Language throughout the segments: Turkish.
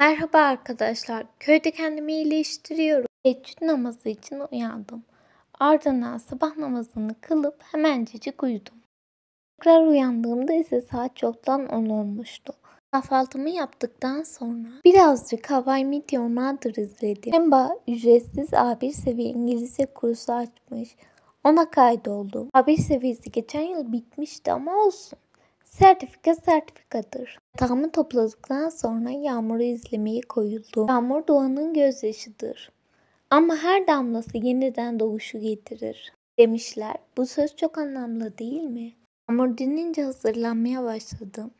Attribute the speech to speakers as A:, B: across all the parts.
A: Merhaba arkadaşlar. Köyde kendimi iyileştiriyorum. Teheccüd namazı için uyandım. Ardından sabah namazını kılıp hemencecik uyudum. Tekrar uyandığımda ise saat çoktan 10 olmuştu. Kahvaltımı yaptıktan sonra birazcık Hawaii Meet Mother izledim. Hemba ücretsiz A1 seviye İngilizce kursu açmış. Ona kaydoldum. A1 seviyesi geçen yıl bitmişti ama olsun. Sertifika sertifikadır. Yatağımı topladıktan sonra yağmuru izlemeye koyuldum. Yağmur doğanın gözyaşıdır. Ama her damlası yeniden doğuşu getirir. Demişler bu söz çok anlamlı değil mi? Yağmur dinince hazırlanmaya başladım.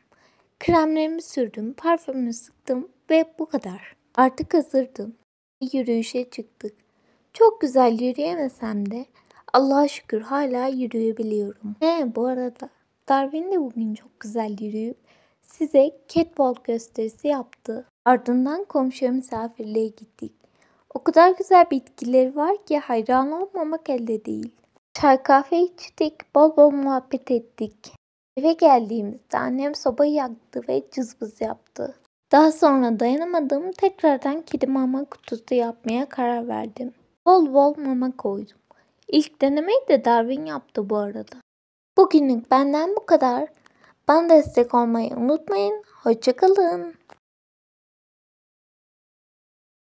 A: Kremlerimi sürdüm, parfümümü sıktım ve bu kadar. Artık hazırdım. Bir yürüyüşe çıktık. Çok güzel yürüyemesem de Allah'a şükür hala yürüyebiliyorum. He bu arada Darwin de bugün çok güzel yürüyüp size catwalk gösterisi yaptı. Ardından komşuya misafirliğe gittik. O kadar güzel bitkileri var ki hayran olmamak elde değil. Çay kahve içtik, bol bol muhabbet ettik. Eve geldiğimizde annem soba yaktı ve cızbız yaptı. Daha sonra dayanamadım tekrardan kedi mama kutusu yapmaya karar verdim. Bol bol mama koydum. İlk denemeyi de Darwin yaptı bu arada. Bugünlük benden bu kadar. Bana destek olmayı unutmayın. Hoşçakalın.